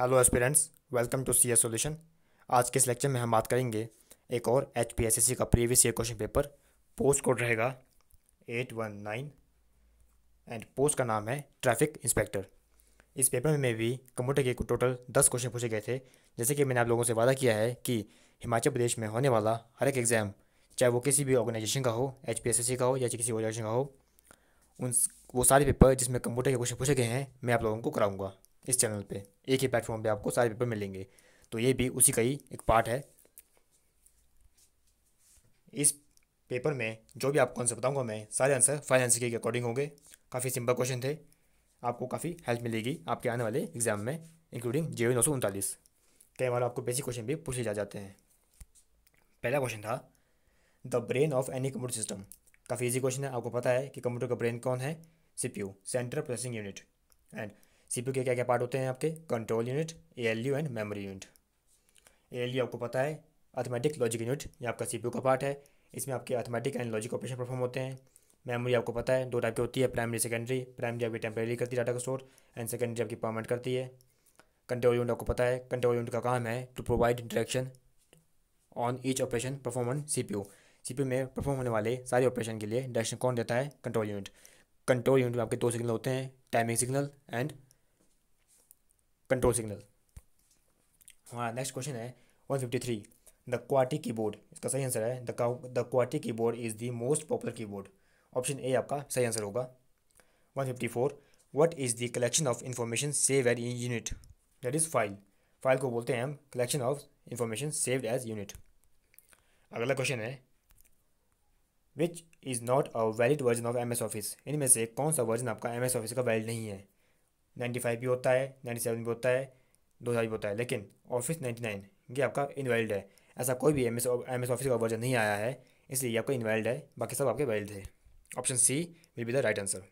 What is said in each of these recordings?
Hello aspirants welcome to C S solution आज के इस लेक्चर में हम बात करेंगे एक और H P S S C का previous year question paper post code रहेगा eight one nine and post का नाम है ट्रैफिक इंस्पेक्टर इस पेपर में भी कंप्यूटर के टोटल दस क्वेश्चन पूछे गए थे जैसे कि मैंने आप लोगों से वादा किया है कि हिमाचल प्रदेश में होने वाला हर एक एग्ज़ाम चाहे वो किसी भी ऑर्गेनाइजेशन का हो H P S S C का हो या किसी ऑर्गेनाइजेशन का हो उन वो सारे पेपर जिसमें कंप्यूटर के क्वेश्चन पूछे गए हैं मैं आप लोगों को कराऊंगा इस चैनल पे एक ही प्लेटफॉर्म पे आपको सारे पेपर मिलेंगे तो ये भी उसी का ही एक पार्ट है इस पेपर में जो भी आपको आंसर बताऊंगा मैं सारे आंसर फाइव आंसर के अकॉर्डिंग होंगे काफ़ी सिंपल क्वेश्चन थे आपको काफ़ी हेल्प मिलेगी आपके आने वाले एग्जाम में इंक्लूडिंग जे e नौ सौ उनतालीस कई तो बार आपको बेसिक क्वेश्चन भी पूछे जा जाते हैं पहला क्वेश्चन था the brain of any computer system काफ़ी इजी क्वेश्चन है आपको पता है कि कंप्यूटर का ब्रेन कौन है CPU central processing unit and CPU के क्या क्या पार्ट होते हैं आपके control unit ALU and memory unit ALU आपको पता है अथमेटिक लॉजिक यूनिट ये आपका सीपीयू का पार्ट है इसमें आपके arithmetic and logic operation perform होते हैं मेमोरी आपको पता है दो टाइप की होती है प्राइमरी सेकेंडरी प्राइमरी आपकी टेम्प्रेरी करती है डाटा का स्टोर एंड सेकेंडरी आपकी परमानेंट करती है कंट्रोल यूनिट आपको पता है कंट्रोल यूनिट का काम है to provide direction on each operation perform on C P में परफॉर्म होने वाले सारे ऑपरेशन के लिए डायरेक्शन कौन देता है कंट्रोल यूनिट कंट्रोल यूनिट में आपके दो सिग्नल होते हैं timing signal and control signal हमारा नेक्स्ट क्वेश्चन है वन फिफ्टी थ्री द क्वाटी कीबोर्ड इसका सही आंसर है द द क्वाटी keyboard is the most popular keyboard option A आपका सही आंसर होगा one fifty four what is the collection of information save as unit that is file file को बोलते हैं हम collection of information saved as unit अगला question है which is not a valid version of M S Office इनमें से कौन सा वर्जन आपका एम एस ऑफिस का वैलिड नहीं है नाइन्टी फाइव भी होता है नाइन्टी सेवन भी होता है दो हज़ार भी होता है लेकिन ऑफिस नाइन्टी नाइन ये आपका इनवैलिड है ऐसा कोई भी M S M S Office का वर्जन नहीं आया है इसलिए आपका इनवैलिड है बाकी सब आपके वैलिड है option C will be the right answer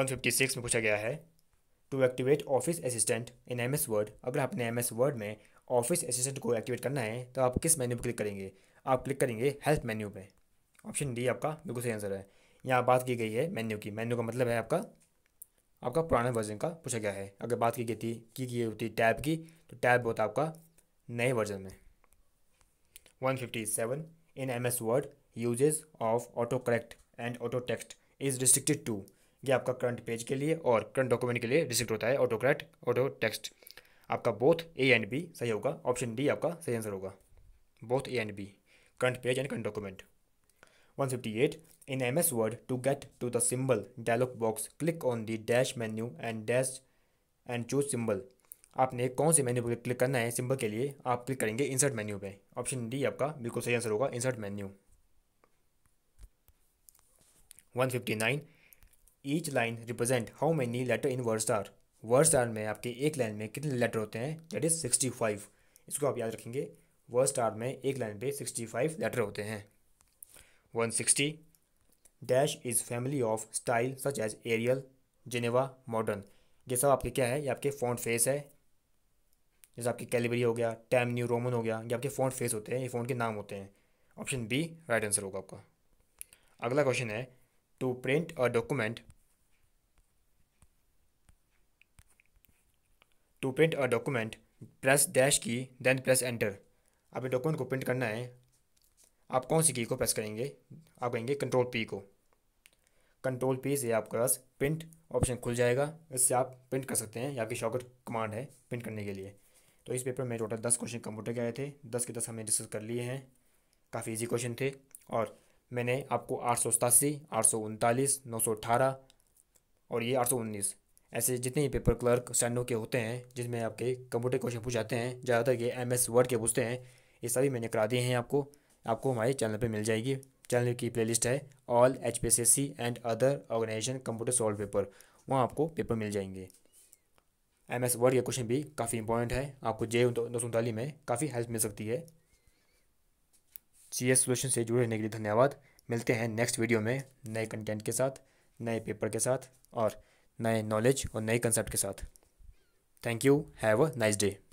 156 में पूछा गया है to activate office assistant in M S Word अगर आपने एम एस वर्ड में ऑफिस असिस्टेंट को एक्टिवेट करना है तो आप किस मेन्यू पर क्लिक करेंगे आप क्लिक करेंगे हेल्प मेन्यू पे ऑप्शन डी आपका बिल्कुल सही आंसर है यहाँ बात की गई है मेन्यू की मेन्यू का मतलब है आपका आपका पुराने वर्जन का पूछा गया है अगर बात की गई थी की गई होती टैब की तो टैब होता आपका नए वर्जन में 157 MS Word uses of auto correct and auto text is restricted to ये आपका करंट पेज के लिए और करंट डॉक्यूमेंट के लिए रिस्ट्रिक्ट होता है ऑटो करेक्ट ऑटो टेक्स्ट आपका बोथ ए एंड बी सही होगा ऑप्शन डी आपका सही आंसर होगा both A and B current page and current document 158. In MS Word, to get to the symbol dialog box, click on the dash menu and dash and choose symbol. आपने कौन से menu पर click करना है symbol के लिए आप click करेंगे इंसर्ट मेन्यू पे ऑप्शन डी आपका बिल्कुल सही आंसर होगा insert menu 159 each line represent how many letter in word star word star में आपके एक लाइन में कितने लेटर होते हैं दैट इज 65 इसको आप याद रखेंगे वर्ड स्टार में एक लाइन पे सिक्सटी लेटर होते हैं 160. Dash is family of style such as Arial Geneva modern ये सब आपके क्या है ये आपके फॉन्ट फेस है जैसे आपके कैलिबरी हो गया टैम न्यू रोमन हो गया ये आपके फॉन्ट फेस होते हैं ये फ़ोन के नाम होते हैं ऑप्शन बी राइट आंसर होगा आपका अगला क्वेश्चन है to print a document to print a document press dash key then press enter आप डॉक्यूमेंट को प्रिंट करना है आप कौन सी की को प्रेस करेंगे आप कहेंगे कंट्रोल पी को कंट्रोल पी से आपके पास प्रिंट ऑप्शन खुल जाएगा इससे आप प्रिंट कर सकते हैं या आपकी शॉकट कमांड है प्रिंट करने के लिए तो इस पेपर में टोटल दस क्वेश्चन कंप्यूटर के आए थे दस के दस हमने डिस्कस कर लिए हैं काफ़ी इजी क्वेश्चन थे और मैंने आपको आठ सौ सतासी आठ सौ उनतालीस नौ सौ और ये आठ सौ उन्नीस ऐसे जितने ही पेपर क्लर्क स्टैंडो के होते हैं जिसमें आपके कंप्यूटर क्वेश्चन पूछ जाते हैं ज़्यादातर ये एम एस वर्ड के पूछते हैं ये सभी मैंने करा दिए हैं आपको आपको हमारे चैनल पर मिल जाएगी चैनल की प्ले है all H P C and other organisation computer solve paper वहाँ आपको पेपर मिल जाएंगे एम एस वर्ड के क्वेश्चन भी काफ़ी इंपॉर्टेंट है आपको जे दो सौ उनतालीस में काफ़ी हेल्प मिल सकती है सी एस सोल्यूशन से जुड़े रहने के लिए धन्यवाद मिलते हैं नेक्स्ट वीडियो में नए कंटेंट के साथ नए पेपर के साथ और नए नॉलेज और नए कंसेप्ट के साथ thank you have a nice day